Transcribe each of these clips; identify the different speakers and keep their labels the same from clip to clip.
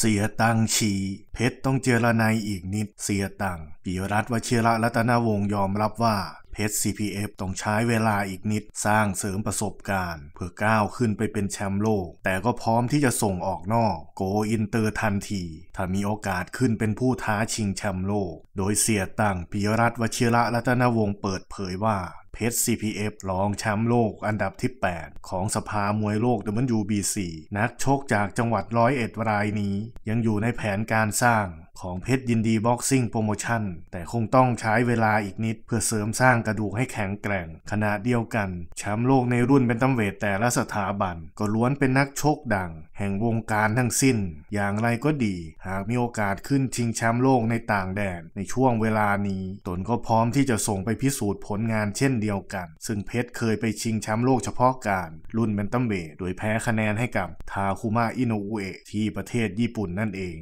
Speaker 1: เสียตังชีเพชรต้องเจรนายอีกนิดเสียตัง ปิยรัตวชิระรัตนวงศ์ยอมรับว่าเพชร CPF ต้องใช้เวลาอีกนิดสร้างเสริมประสบการณ์เพื่อก้าวขึ้นไปเป็นแชมป์โลก แต่ก็พร้อมที่จะส่งออกนอก โกอินเตอร์ทันทีถ้ามีโอกาสขึ้นเป็นผู้ท้าชิงแชมป์โลก โดยเสียตัง ปิยรัตวชิระรัตนวงศ์เปิดเผยว่าเพชร CPF รองแชมป์โลกอันดับที่ 8 ของสภามวยโลก WBC นักชกจากจังหวัดร้อยเอ็ดรายนี้ ยังอยู่ในแผนการสร้างของเพชรยินดีบ็อกซิ่งโปรโมชั่น แต่คงต้องใช้เวลาอีกนิดเพื่อเสริมสร้างกระดูกให้แข็งแกร่ง ขณะเดียวกันแชมป์โลกในรุ่นเป็นตำเวทแต่ละสถาบัน ก็ล้วนเป็นนักชกดัง แห่งวงการทั้งสิ้น อย่างไรก็ดี หากมีโอกาสขึ้นชิงแชมป์โลกในต่างแดน ในช่วงเวลานี้ ตนก็พร้อมที่จะส่งไปพิสูจน์ผลงาน เช่นเดียเดียวกันซึ่งเพชรเคยไปชิงแชมป์โลกเฉพาะการ รุ่นแมนตัมเบดโดยแพ้คะแนนให้กับทาคุมะอิโนอเอะที่ประเทศญี่ปุ่นนั่นเอง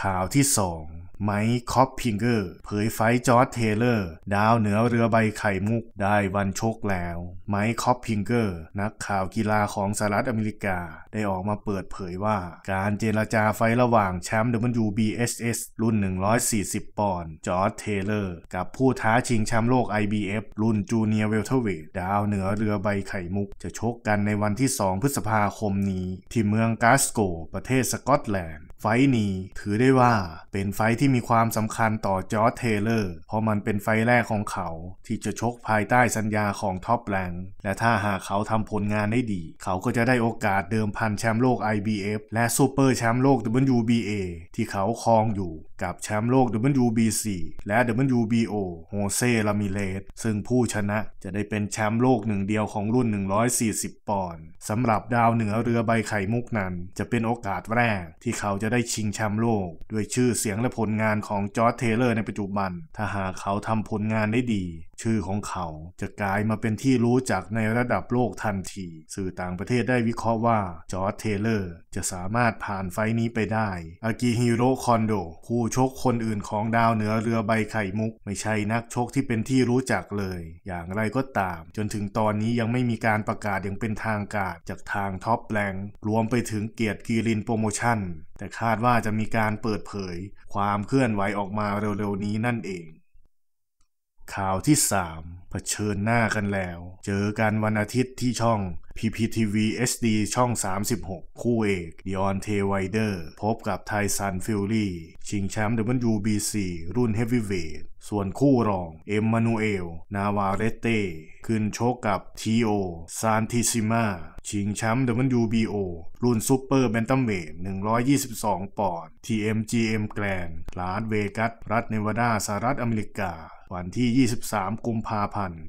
Speaker 1: ข่าวที่ 2ไมค์คอปพิงเกอร์ เผยไฟจอร์ดเทเลอร์ ดาวเหนือเรือใบไข่มุกได้วันชกแล้ว ไมค์คอปพิงเกอร์ นักข่าวกีฬาของสหรัฐอเมริกา ได้ออกมาเปิดเผยว่า การเจรจาไฟระหว่างแชมป์ WBSS รุ่น 140ปอนด์ จอร์ดเทเลอร์ กับผู้ท้าชิงแชมป์โลก IBF รุ่นจูเนียร์เวลเทเวตดาวเหนือเรือใบไข่มุก จะชกกันในวันที่ 2 พฤษภาคมนี้ ที่เมืองกาสโก ประเทศสกอตแลนด์ ไฟนี้ถือได้ว่าเป็นไฟที่มีความสำคัญต่อจอร์ดเทเลอร์เพราะมันเป็นไฟแรกของเขาที่จะชกภายใต้สัญญาของท็อปแลงและถ้าหากเขาทำผลงานได้ดี เขาก็จะได้โอกาสเดิมพันแชมป์โลก IBF และซูเปอร์แชมป์โลก WBA ที่เขาครองอยู่กับแชมป์โลก WBC และ WBO โฮเซ่รามิเลสซึ่งผู้ชนะจะได้เป็นแชมป์โลกหนึ่งเดียวของรุ่น 140ปอนด์สำหรับดาวเหนือเรือใบไข่มุกนั้น จะเป็นโอกาสแรก ที่เขาจะได้ชิงแชมป์โลก ด้วยชื่อเสียงและผลงานของจอร์จเทเลอร์ในปัจจุบัน ถ้าหากเขาทำผลงานได้ดีชื่อของเขา จะกลายมาเป็นที่รู้จักในระดับโลกทันที สื่อต่างประเทศได้วิเคราะห์ว่าจอร์ดเทเลอร์จะสามารถผ่านไฟนี้ไปได้ อากิฮิโรคอนโดคู่ชกคนอื่นของดาวเหนือเรือใบไข่มุก ไม่ใช่นักชกที่เป็นที่รู้จักเลย อย่างไรก็ตาม จนถึงตอนนี้ยังไม่มีการประกาศอย่างเป็นทางการจากทางท็อปแบงรวมไปถึงเกียรติกีรินโปรโมชั่นแต่คาดว่าจะมีการเปิดเผย ความเคลื่อนไหวออกมาเร็วๆนี้นั่นเองข่าวที่3เผชิญหน้ากันแล้ว เจอกันวันอาทิตย์ที่ช่อง PPTV h d ช่อง 36 คู่เอกดิออนเทวเดอร์ พบกับไทซันฟิลลี่ชิงแชมป์ WBC รุ่นเฮฟวีเวท ส่วนคู่รองเอมมานูเอลนาวาเรเต้ขึ้นโชกกับทีโอซานติซิมาชิงแชมป์ WBO รุ่นซูเปอร์แบนตัมเวท122 ปอนด์ TMGM แกรนด์ลาสเวกัสรัฐเนวาดา สหรัฐอเมริกาวันที่ 23กุมภาพันธ์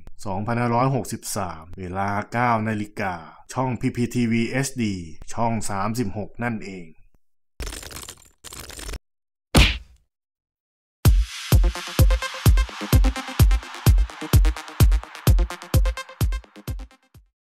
Speaker 1: 2563 เวลา 9 นาฬิกา ช่อง PPTV SD ช่อง 36 นั่นเอง